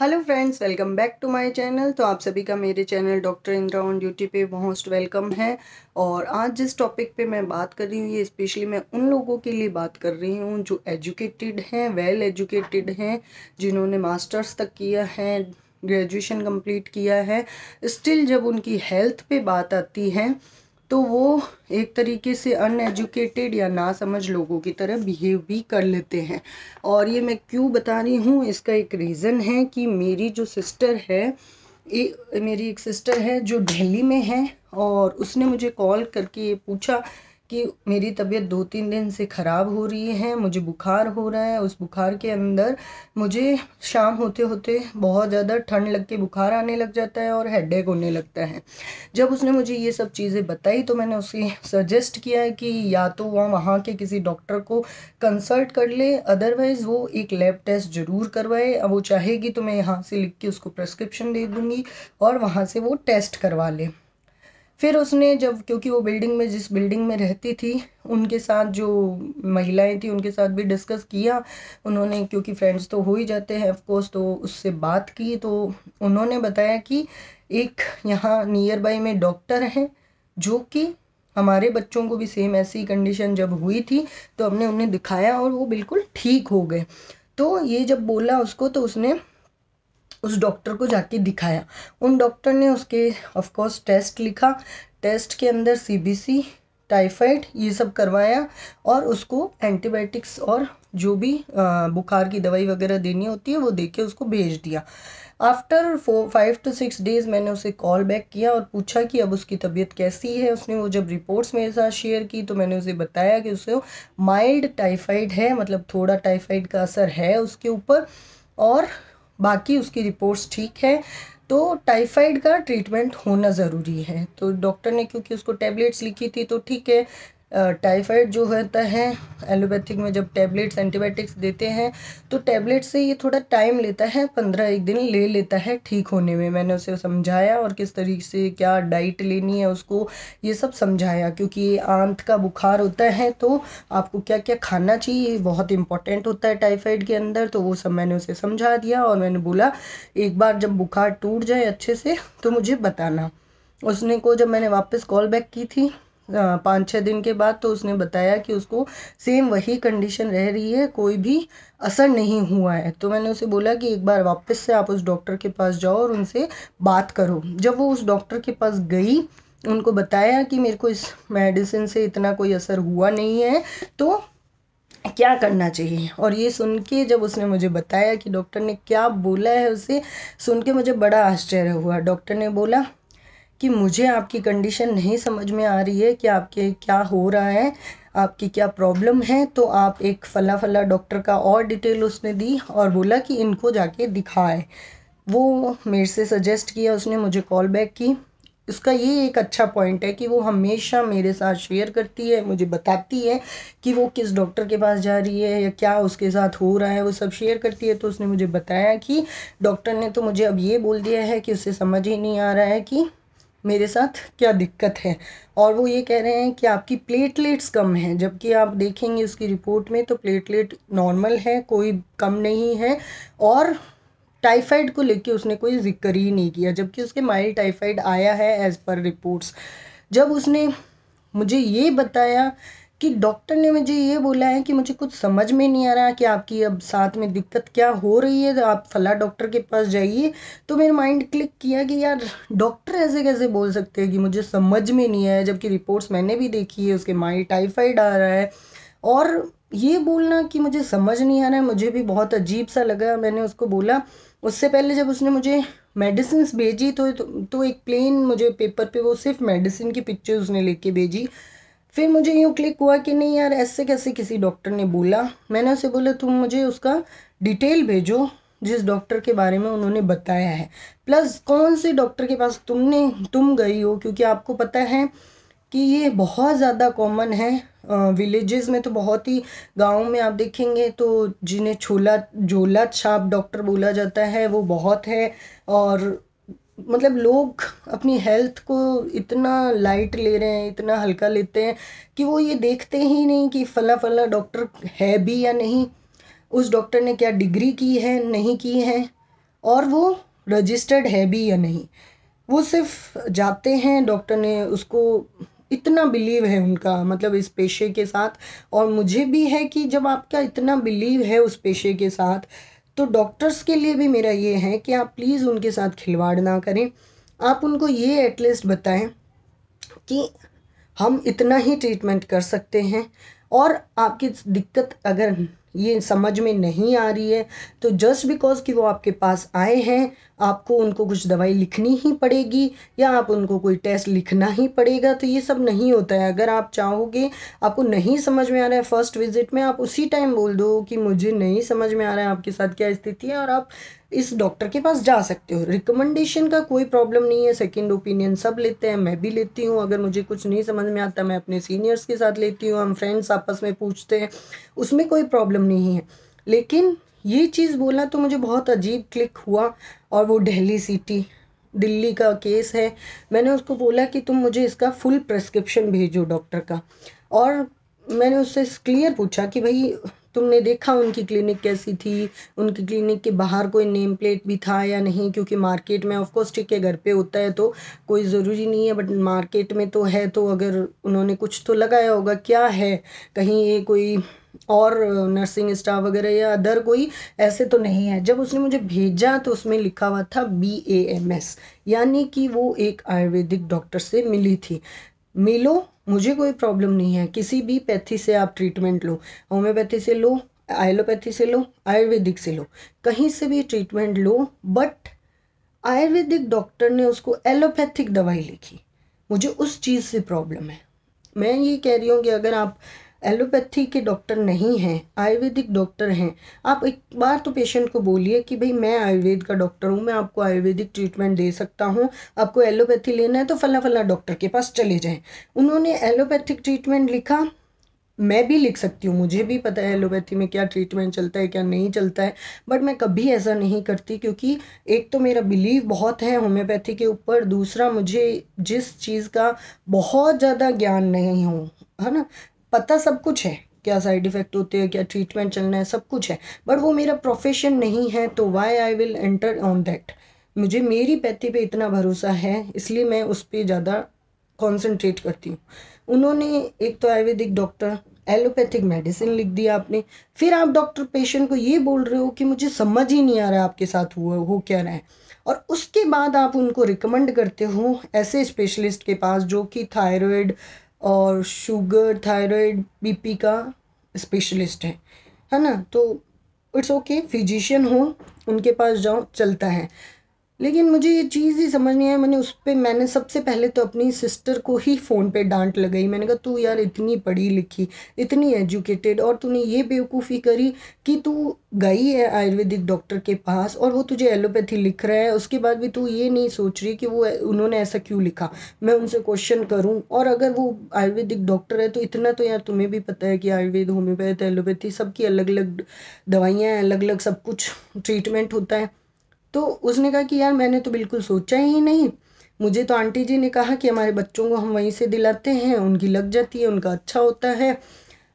hello friends welcome back to my channel तो आप सभी का मेरे channel doctor Indira on duty पे मोस्ट वेलकम है और आज जिस टॉपिक पे मैं बात कर रही हूँ ये स्पेशली मैं उन लोगों के लिए बात कर रही हूँ जो एजुकेटेड हैं वेल एजुकेटेड हैं जिन्होंने मास्टर्स तक किया है ग्रेजुएशन कंप्लीट किया है स्टिल जब उनकी हेल्थ पे बात आती है तो वो एक तरीके से अनएजुकेटेड या ना समझ लोगों की तरह बिहेव भी कर लेते हैं और ये मैं क्यों बता रही हूँ इसका एक रीज़न है कि मेरी जो सिस्टर है ए, मेरी एक सिस्टर है जो दिल्ली में है और उसने मुझे कॉल करके ये पूछा कि मेरी तबीयत दो तीन दिन से ख़राब हो रही है मुझे बुखार हो रहा है उस बुखार के अंदर मुझे शाम होते होते बहुत ज़्यादा ठंड लग के बुखार आने लग जाता है और हेडेक होने लगता है जब उसने मुझे ये सब चीज़ें बताई तो मैंने उसे सजेस्ट किया है कि या तो वह वहाँ के किसी डॉक्टर को कंसल्ट कर ले अदरवाइज़ वो एक लैब टेस्ट ज़रूर करवाए वो चाहेगी तो मैं यहाँ से लिख के उसको प्रेस्क्रिप्शन दे दूँगी और वहाँ से वो टेस्ट करवा ले फिर उसने जब क्योंकि वो बिल्डिंग में जिस बिल्डिंग में रहती थी उनके साथ जो महिलाएं थी उनके साथ भी डिस्कस किया उन्होंने क्योंकि फ्रेंड्स तो हो ही जाते हैं ऑफकोर्स तो उससे बात की तो उन्होंने बताया कि एक यहाँ नियर बाई में डॉक्टर हैं जो कि हमारे बच्चों को भी सेम ऐसी कंडीशन जब हुई थी तो हमने उन्हें दिखाया और वो बिल्कुल ठीक हो गए तो ये जब बोला उसको तो उसने उस डॉक्टर को जाके दिखाया उन डॉक्टर ने उसके ऑफकोर्स टेस्ट लिखा टेस्ट के अंदर सीबीसी टाइफाइड ये सब करवाया और उसको एंटीबायोटिक्स और जो भी बुखार की दवाई वगैरह देनी होती है वो दे के उसको भेज दिया after four five two six days मैंने उसे कॉल बैक किया और पूछा कि अब उसकी तबीयत कैसी है उसने वो जब रिपोर्ट्स मेरे साथ शेयर की तो मैंने उसे बताया कि उसे माइल्ड टाइफाइड है मतलब थोड़ा टाइफाइड का असर है उसके ऊपर और बाकी उसकी रिपोर्ट्स ठीक है तो टाइफाइड का ट्रीटमेंट होना ज़रूरी है तो डॉक्टर ने क्योंकि उसको टैबलेट्स लिखी थी तो ठीक है टाइफाइड जो होता है एलोपैथिक में जब टैबलेट्स एंटीबायोटिक्स देते हैं तो टैबलेट से ये थोड़ा टाइम लेता है पंद्रह एक दिन ले लेता है ठीक होने में मैंने उसे समझाया और किस तरीके से क्या डाइट लेनी है उसको ये सब समझाया क्योंकि ये आंत का बुखार होता है तो आपको क्या क्या खाना चाहिए बहुत इंपॉर्टेंट होता है टाइफाइड के अंदर तो वो सब मैंने उसे समझा दिया और मैंने बोला एक बार जब बुखार टूट जाए अच्छे से तो मुझे बताना उसने को जब मैंने वापस कॉल बैक की थी पाँच छः दिन के बाद तो उसने बताया कि उसको सेम वही कंडीशन रह रही है कोई भी असर नहीं हुआ है तो मैंने उसे बोला कि एक बार वापस से आप उस डॉक्टर के पास जाओ और उनसे बात करो जब वो उस डॉक्टर के पास गई उनको बताया कि मेरे को इस मेडिसिन से इतना कोई असर हुआ नहीं है तो क्या करना चाहिए और ये सुन के जब उसने मुझे बताया कि डॉक्टर ने क्या बोला है उसे सुन के मुझे बड़ा आश्चर्य हुआ डॉक्टर ने बोला कि मुझे आपकी कंडीशन नहीं समझ में आ रही है कि आपके क्या हो रहा है आपकी क्या प्रॉब्लम है तो आप एक फला फला डॉक्टर का और डिटेल उसने दी और बोला कि इनको जाके दिखाए वो मेरे से सजेस्ट किया उसने मुझे कॉल बैक की उसका ये एक अच्छा पॉइंट है कि वो हमेशा मेरे साथ शेयर करती है मुझे बताती है कि वो किस डॉक्टर के पास जा रही है या क्या उसके साथ हो रहा है वो सब शेयर करती है तो उसने मुझे बताया कि डॉक्टर ने तो मुझे अब ये बोल दिया है कि उसे समझ ही नहीं आ रहा है कि मेरे साथ क्या दिक्कत है और वो ये कह रहे हैं कि आपकी प्लेटलेट्स कम हैं जबकि आप देखेंगे उसकी रिपोर्ट में तो प्लेटलेट नॉर्मल है कोई कम नहीं है और टाइफाइड को लेके उसने कोई जिक्र ही नहीं किया जबकि उसके माइल्ड टाइफाइड आया है एज़ पर रिपोर्ट्स जब उसने मुझे ये बताया कि डॉक्टर ने मुझे ये बोला है कि मुझे कुछ समझ में नहीं आ रहा कि आपकी अब साथ में दिक्कत क्या हो रही है तो आप फला डॉक्टर के पास जाइए तो मेरे माइंड क्लिक किया कि यार डॉक्टर ऐसे कैसे बोल सकते हैं कि मुझे समझ में नहीं आया जबकि रिपोर्ट्स मैंने भी देखी है उसके माइंड टाइफाइड आ रहा है और ये बोलना कि मुझे समझ नहीं आ रहा है मुझे भी बहुत अजीब सा लगा मैंने उसको बोला उससे पहले जब उसने मुझे मेडिसिन भेजी तो, तो, तो एक प्लेन मुझे पेपर पे वो सिर्फ मेडिसिन की पिक्चर उसने लेके भेजी फिर मुझे यूँ क्लिक हुआ कि नहीं यार ऐसे कैसे किसी डॉक्टर ने बोला मैंने उसे बोला तुम मुझे उसका डिटेल भेजो जिस डॉक्टर के बारे में उन्होंने बताया है प्लस कौन से डॉक्टर के पास तुमने तुम गई हो क्योंकि आपको पता है कि ये बहुत ज़्यादा कॉमन है विलेजेस में तो बहुत ही गाँव में आप देखेंगे तो जिन्हें छोला झोला छाप डॉक्टर बोला जाता है वो बहुत है और मतलब लोग अपनी हेल्थ को इतना लाइट ले रहे हैं इतना हल्का लेते हैं कि वो ये देखते ही नहीं कि फला फला डॉक्टर है भी या नहीं उस डॉक्टर ने क्या डिग्री की है नहीं की है और वो रजिस्टर्ड है भी या नहीं वो सिर्फ जाते हैं डॉक्टर ने उसको इतना बिलीव है उनका मतलब इस पेशे के साथ और मुझे भी है कि जब आपका इतना बिलीव है उस पेशे के साथ तो डॉक्टर्स के लिए भी मेरा ये है कि आप प्लीज़ उनके साथ खिलवाड़ ना करें आप उनको ये एटलीस्ट बताएं कि हम इतना ही ट्रीटमेंट कर सकते हैं और आपकी दिक्कत अगर ये समझ में नहीं आ रही है तो जस्ट बिकॉज कि वो आपके पास आए हैं आपको उनको कुछ दवाई लिखनी ही पड़ेगी या आप उनको कोई टेस्ट लिखना ही पड़ेगा तो ये सब नहीं होता है अगर आप चाहोगे आपको नहीं समझ में आ रहा है फर्स्ट विजिट में आप उसी टाइम बोल दो कि मुझे नहीं समझ में आ रहा है आपके साथ क्या स्थिति है और आप इस डॉक्टर के पास जा सकते हो रिकमेंडेशन का कोई प्रॉब्लम नहीं है सेकेंड ओपिनियन सब लेते हैं मैं भी लेती हूँ अगर मुझे कुछ नहीं समझ में आता मैं अपने सीनियर्स के साथ लेती हूँ हम फ्रेंड्स आपस में पूछते हैं उसमें कोई प्रॉब्लम नहीं है लेकिन ये चीज़ बोला तो मुझे बहुत अजीब क्लिक हुआ और वो डेली सिटी दिल्ली का केस है मैंने उसको बोला कि तुम मुझे इसका फुल प्रेस्क्रिप्शन भेजो डॉक्टर का और मैंने उससे क्लियर पूछा कि भाई तुमने देखा उनकी क्लिनिक कैसी थी उनकी क्लिनिक के बाहर कोई नेम प्लेट भी था या नहीं क्योंकि मार्केट में ऑफकोर्स ठीक है घर पे होता है तो कोई ज़रूरी नहीं है बट मार्केट में तो है तो अगर उन्होंने कुछ तो लगाया होगा क्या है कहीं ये कोई और नर्सिंग स्टाफ वगैरह या अदर कोई ऐसे तो नहीं है जब उसने मुझे भेजा तो उसमें लिखा हुआ था बी ए एम एस यानी कि वो एक आयुर्वेदिक डॉक्टर से मिली थी मिलो मुझे कोई प्रॉब्लम नहीं है किसी भी पैथी से आप ट्रीटमेंट लो होम्योपैथी से लो एलोपैथी से लो आयुर्वेदिक से लो कहीं से भी ट्रीटमेंट लो बट आयुर्वेदिक डॉक्टर ने उसको एलोपैथिक दवाई लिखी मुझे उस चीज़ से प्रॉब्लम है मैं ये कह रही हूँ कि अगर आप एलोपैथी के डॉक्टर नहीं हैं आयुर्वेदिक डॉक्टर हैं आप एक बार तो पेशेंट को बोलिए कि भाई मैं आयुर्वेद का डॉक्टर हूँ मैं आपको आयुर्वेदिक ट्रीटमेंट दे सकता हूँ आपको एलोपैथी लेना है तो फला फला डॉक्टर के पास चले जाएँ उन्होंने एलोपैथिक ट्रीटमेंट लिखा मैं भी लिख सकती हूँ मुझे भी पता है एलोपैथी में क्या ट्रीटमेंट चलता है क्या नहीं चलता है बट मैं कभी ऐसा नहीं करती क्योंकि एक तो मेरा बिलीव बहुत है होम्योपैथी के ऊपर दूसरा मुझे जिस चीज़ का बहुत ज़्यादा ज्ञान नहीं हो है ना पता सब कुछ है क्या साइड इफ़ेक्ट होते हैं क्या ट्रीटमेंट चलना है सब कुछ है बट वो मेरा प्रोफेशन नहीं है तो why I will enter on that मुझे मेरी पैथी पे इतना भरोसा है इसलिए मैं उस पर ज़्यादा कॉन्सेंट्रेट करती हूँ उन्होंने एक तो आयुर्वेदिक डॉक्टर एलोपैथिक मेडिसिन लिख दिया आपने फिर आप डॉक्टर पेशेंट को ये बोल रहे हो कि मुझे समझ ही नहीं आ रहा आपके साथ हुआ हो क्या रहा है और उसके बाद आप उनको रिकमेंड करते हो ऐसे स्पेशलिस्ट के पास जो कि थायराइड और शुगर थायराइड बीपी का स्पेशलिस्ट है है ना तो इट्स ओके फिजिशियन हो उनके पास जाओ चलता है लेकिन मुझे ये चीज़ ही समझ नहीं आई मैंने उस पर मैंने सबसे पहले तो अपनी सिस्टर को ही फ़ोन पे डांट लगाई मैंने कहा तू यार इतनी पढ़ी लिखी इतनी एजुकेटेड और तूने ये बेवकूफ़ी करी कि तू गई है आयुर्वेदिक डॉक्टर के पास और वो तुझे एलोपैथी लिख रहा है उसके बाद भी तू ये नहीं सोच रही कि वो उन्होंने ऐसा क्यों लिखा मैं उनसे क्वेश्चन करूँ और अगर वो आयुर्वेदिक डॉक्टर है तो इतना तो यार तुम्हें भी पता है कि आयुर्वेद होम्योपैथ एलोपैथी सबकी अलग अलग दवाइयाँ अलग अलग सब कुछ ट्रीटमेंट होता है तो उसने कहा कि यार मैंने तो बिल्कुल सोचा ही नहीं मुझे तो आंटी जी ने कहा कि हमारे बच्चों को हम वहीं से दिलाते हैं उनकी लग जाती है उनका अच्छा होता है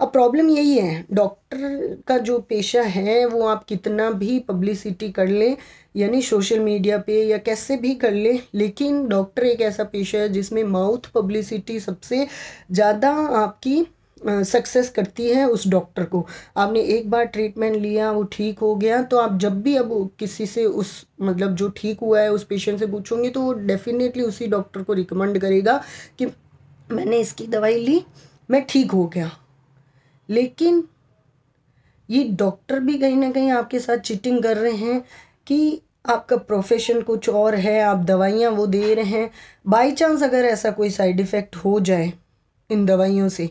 अब प्रॉब्लम यही है डॉक्टर का जो पेशा है वो आप कितना भी पब्लिसिटी कर लें यानी सोशल मीडिया पे या कैसे भी कर लें लेकिन डॉक्टर एक ऐसा पेशा है जिसमें माउथ पब्लिसिटी सबसे ज़्यादा आपकी सक्सेस करती है उस डॉक्टर को आपने एक बार ट्रीटमेंट लिया वो ठीक हो गया तो आप जब भी अब किसी से उस मतलब जो ठीक हुआ है उस पेशेंट से पूछोगे तो वो डेफिनेटली उसी डॉक्टर को रिकमेंड करेगा कि मैंने इसकी दवाई ली मैं ठीक हो गया लेकिन ये डॉक्टर भी कहीं ना कहीं आपके साथ चीटिंग कर रहे हैं कि आपका प्रोफेशन कुछ और है आप दवाइयाँ वो दे रहे हैं बाई चांस अगर ऐसा कोई साइड इफ़ेक्ट हो जाए इन दवाइयों से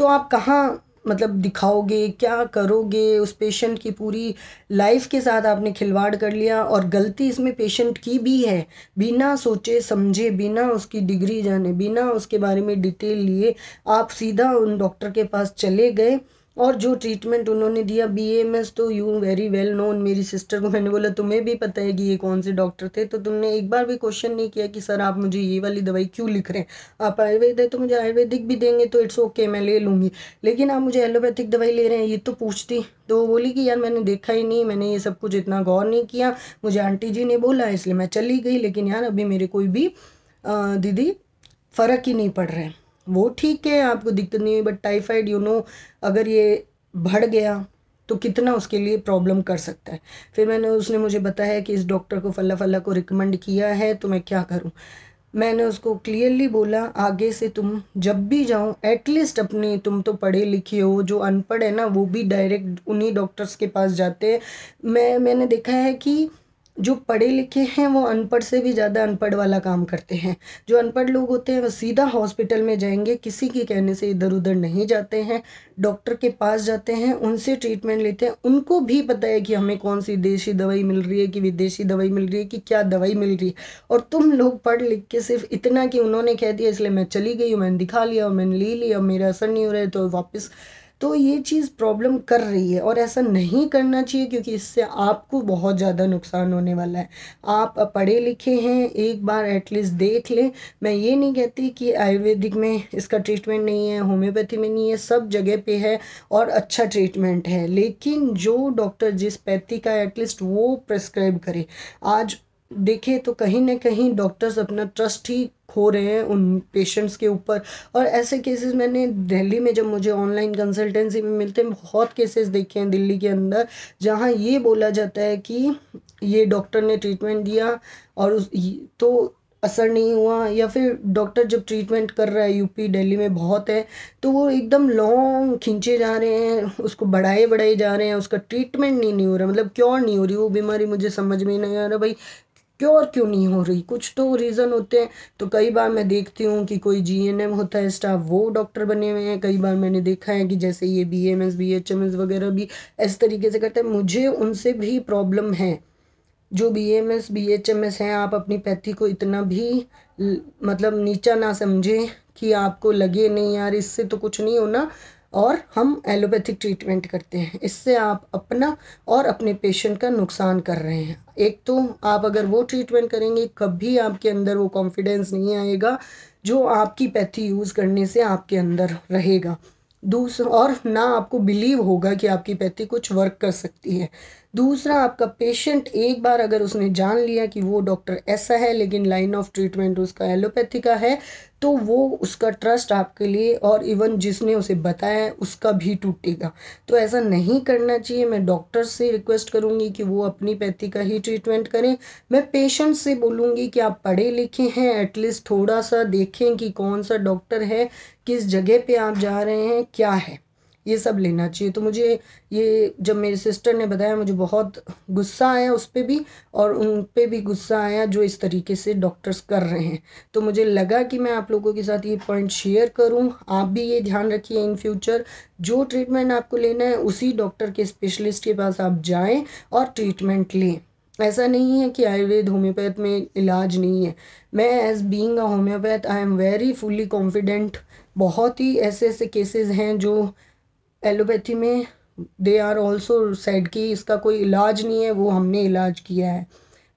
तो आप कहाँ मतलब दिखाओगे क्या करोगे उस पेशेंट की पूरी लाइफ के साथ आपने खिलवाड़ कर लिया और गलती इसमें पेशेंट की भी है बिना सोचे समझे बिना उसकी डिग्री जाने बिना उसके बारे में डिटेल लिए आप सीधा उन डॉक्टर के पास चले गए और जो ट्रीटमेंट उन्होंने दिया बी एम एस तो यू वेरी वेल नोन मेरी सिस्टर को मैंने बोला तुम्हें भी पता है कि ये कौन से डॉक्टर थे तो तुमने एक बार भी क्वेश्चन नहीं किया कि सर आप मुझे ये वाली दवाई क्यों लिख रहे हैं आप आयुर्वेद है तो मुझे आयुर्वेदिक भी देंगे तो इट्स ओके मैं ले लूँगी लेकिन आप मुझे एलोपैथिक दवाई ले रहे हैं ये तो पूछती तो बोली कि यार मैंने देखा ही नहीं मैंने ये सब कुछ इतना गौर नहीं किया मुझे आंटी जी ने बोला इसलिए मैं चली गई लेकिन यार अभी मेरे कोई भी दीदी फ़र्क ही नहीं पड़ रहा है वो ठीक है आपको दिक्कत नहीं हुई बट टाइफाइड यू नो अगर ये बढ़ गया तो कितना उसके लिए प्रॉब्लम कर सकता है फिर मैंने उसने मुझे बताया कि इस डॉक्टर को फला फला को रिकमेंड किया है तो मैं क्या करूँ मैंने उसको क्लियरली बोला आगे से तुम जब भी जाओ एटलीस्ट अपने तुम तो पढ़े लिखे हो जो अनपढ़ है ना वो भी डायरेक्ट उन्हीं डॉक्टर्स के पास जाते हैं मैं मैंने देखा है कि जो पढ़े लिखे हैं वो अनपढ़ से भी ज़्यादा अनपढ़ वाला काम करते हैं जो अनपढ़ लोग होते हैं वो सीधा हॉस्पिटल में जाएंगे किसी के कहने से इधर उधर नहीं जाते हैं डॉक्टर के पास जाते हैं उनसे ट्रीटमेंट लेते हैं उनको भी पता है कि हमें कौन सी देशी दवाई मिल रही है कि विदेशी दवाई मिल रही है कि क्या दवाई मिल रही है और तुम लोग पढ़ लिख के सिर्फ इतना कि उन्होंने कह दिया इसलिए मैं चली गई हूँ मैंने दिखा लिया मैंने ले लिया मेरा असर नहीं हो रहा है तो वापस तो ये चीज़ प्रॉब्लम कर रही है और ऐसा नहीं करना चाहिए क्योंकि इससे आपको बहुत ज़्यादा नुकसान होने वाला है आप पढ़े लिखे हैं एक बार एटलीस्ट देख लें मैं ये नहीं कहती कि आयुर्वेदिक में इसका ट्रीटमेंट नहीं है होम्योपैथी में नहीं है सब जगह पे है और अच्छा ट्रीटमेंट है लेकिन जो डॉक्टर जिस पैथी का एटलीस्ट वो प्रेस्क्राइब करे आज देखें तो कहीं ना कहीं डॉक्टर्स अपना ट्रस्ट ही खो रहे हैं उन पेशेंट्स के ऊपर और ऐसे केसेस मैंने दिल्ली में जब मुझे ऑनलाइन कंसल्टेंसी में मिलते हैं बहुत केसेस देखे हैं दिल्ली के अंदर जहाँ ये बोला जाता है कि ये डॉक्टर ने ट्रीटमेंट दिया और उस तो असर नहीं हुआ या फिर डॉक्टर जब ट्रीटमेंट कर रहा है यूपी दिल्ली में बहुत है तो वो एकदम लॉन्ग खींचे जा रहे हैं उसको बढ़ाए बढ़ाए जा रहे हैं उसका ट्रीटमेंट नहीं, नहीं हो रहा मतलब क्योर नहीं हो रही वो बीमारी मुझे समझ में नहीं आ रहा भाई और क्यों नहीं हो रही कुछ तो रीज़न होते हैं तो कई बार मैं देखती हूँ कि कोई जीएनएम होता है स्टाफ वो डॉक्टर बने हुए हैं कई बार मैंने देखा है कि जैसे ये बीएमएस बीएचएमएस वगैरह भी इस तरीके से करते हैं मुझे उनसे भी प्रॉब्लम है जो B M S B H M S हैं आप अपनी पैथी को इतना भी मतलब नीचा ना समझें कि आपको लगे नहीं यार इससे तो कुछ नहीं होना और हम एलोपैथिक ट्रीटमेंट करते हैं इससे आप अपना और अपने पेशेंट का नुकसान कर रहे हैं एक तो आप अगर वो ट्रीटमेंट करेंगे कभी आपके अंदर वो कॉन्फिडेंस नहीं आएगा जो आपकी पैथी यूज़ करने से आपके अंदर रहेगा दूसरा और ना आपको बिलीव होगा कि आपकी पैथी कुछ वर्क कर सकती है दूसरा आपका पेशेंट एक बार अगर उसने जान लिया कि वो डॉक्टर ऐसा है लेकिन लाइन ऑफ ट्रीटमेंट उसका एलोपैथी का है तो वो उसका ट्रस्ट आपके लिए और इवन जिसने उसे बताया है उसका भी टूटेगा तो ऐसा नहीं करना चाहिए मैं डॉक्टर से रिक्वेस्ट करूँगी कि वो अपनी पैथी का ही ट्रीटमेंट करें मैं पेशेंट से बोलूँगी कि आप पढ़े लिखे हैं एटलीस्ट थोड़ा सा देखें कि कौन सा डॉक्टर है किस जगह पे आप जा रहे हैं क्या है ये सब लेना चाहिए तो मुझे ये जब मेरी सिस्टर ने बताया मुझे बहुत गुस्सा आया उस पर भी और उन पर भी गुस्सा आया जो इस तरीके से डॉक्टर्स कर रहे हैं तो मुझे लगा कि मैं आप लोगों के साथ ये पॉइंट शेयर करूं आप भी ये ध्यान रखिए इन फ्यूचर जो ट्रीटमेंट आपको लेना है उसी डॉक्टर के स्पेशलिस्ट के पास आप जाएँ और ट्रीटमेंट लें ऐसा नहीं है कि आयुर्वेद होम्योपैथ में इलाज नहीं है मैं as being a homeopath I am very fully confident बहुत ही ऐसे ऐसे केसेस हैं जो एलोपैथी में दे आर ऑल्सो सेड कि इसका कोई इलाज नहीं है वो हमने इलाज किया है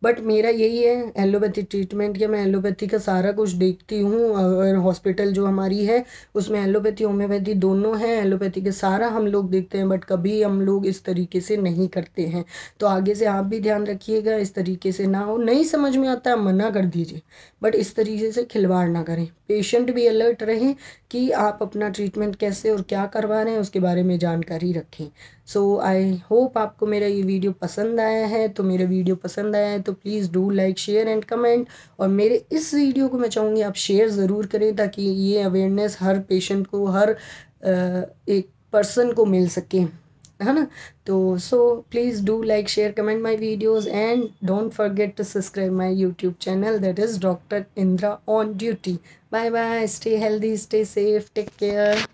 बट मेरा यही है एलोपैथी ट्रीटमेंट या मैं एलोपैथी का सारा कुछ देखती हूँ और हॉस्पिटल जो हमारी है उसमें एलोपैथी होम्योपैथी दोनों हैं एलोपैथी के सारा हम लोग देखते हैं बट कभी हम लोग इस तरीके से नहीं करते हैं तो आगे से आप भी ध्यान रखिएगा इस तरीके से ना हो नहीं समझ में आता मना कर दीजिए बट इस तरीके से खिलवाड़ ना करें पेशेंट भी अलर्ट रहें कि आप अपना ट्रीटमेंट कैसे और क्या करवा रहे हैं उसके बारे में जानकारी रखें सो आई होप आपको मेरा ये वीडियो पसंद आया है तो मेरा वीडियो पसंद आया है तो please do like share and comment और मेरे इस वीडियो को मैं चाहूँगी आप शेयर ज़रूर करें ताकि ये अवेयरनेस हर पेशेंट को हर एक पर्सन को मिल सके है ना तो so please do like share comment my videos and don't forget to subscribe my YouTube channel that is doctor Indira on duty bye bye stay healthy stay safe take care